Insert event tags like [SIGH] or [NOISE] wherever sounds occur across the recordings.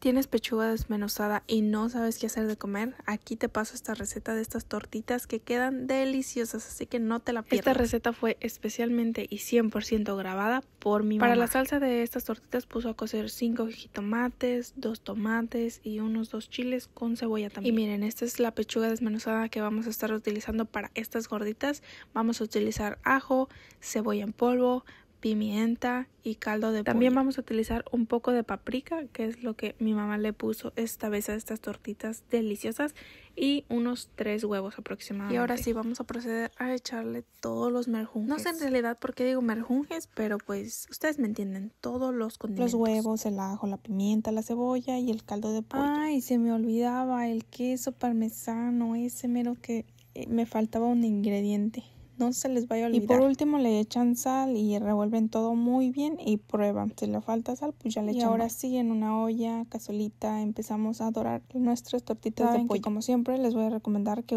¿Tienes pechuga desmenuzada y no sabes qué hacer de comer? Aquí te paso esta receta de estas tortitas que quedan deliciosas, así que no te la pierdas. Esta receta fue especialmente y 100% grabada por mi Para mamá. Para la salsa de estas tortitas puso a cocer 5 jitomates, 2 tomates y unos 2 chiles con cebolla también. Y miren, esta es la pechuga desmenuzada que vamos a estar utilizando para estas gorditas. Vamos a utilizar ajo, cebolla en polvo, pimienta y caldo de También vamos a utilizar un poco de paprika, que es lo que mi mamá le puso esta vez a estas tortitas deliciosas, y unos tres huevos aproximadamente. Y ahora sí vamos a proceder a echarle todos los merjunjes. No sé en realidad por qué digo merjunjes, pero pues ustedes me entienden, todos los condimentos. Los huevos, el ajo, la pimienta, la cebolla y el caldo de pollo. Ay, se me olvidaba el queso parmesano, ese mero que eh, me faltaba un ingrediente. No se les vaya a olvidar. Y por último le echan sal y revuelven todo muy bien y prueban. Si le falta sal, pues ya le echan. Y ahora sí, en una olla, cazolita, empezamos a dorar nuestras tortitas de pollo. como siempre, les voy a recomendar que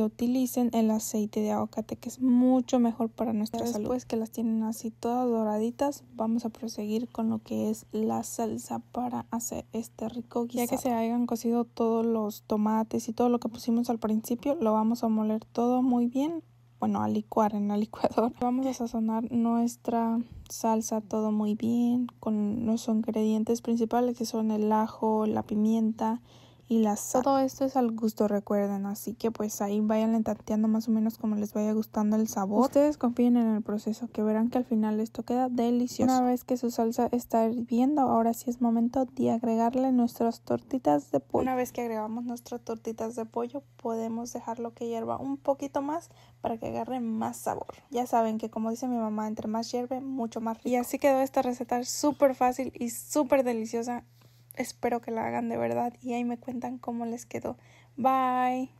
utilicen el aceite de aguacate que es mucho mejor para nuestra salud. Después que las tienen así todas doraditas, vamos a proseguir con lo que es la salsa para hacer este rico guisado. Ya que se hayan cocido todos los tomates y todo lo que pusimos al principio, lo vamos a moler todo muy bien bueno, a licuar en la [LAUGHS] licuadora. Vamos a sazonar nuestra salsa todo muy bien con los ingredientes principales que son el ajo, la pimienta, y la Todo esto es al gusto, recuerden, así que pues ahí vayan tanteando más o menos como les vaya gustando el sabor. Ustedes confíen en el proceso, que verán que al final esto queda delicioso. Una vez que su salsa está hirviendo, ahora sí es momento de agregarle nuestras tortitas de pollo. Una vez que agregamos nuestras tortitas de pollo, podemos dejarlo que hierva un poquito más para que agarre más sabor. Ya saben que como dice mi mamá, entre más hierve, mucho más rico. Y así quedó esta receta súper fácil y súper deliciosa Espero que la hagan de verdad y ahí me cuentan cómo les quedó. Bye.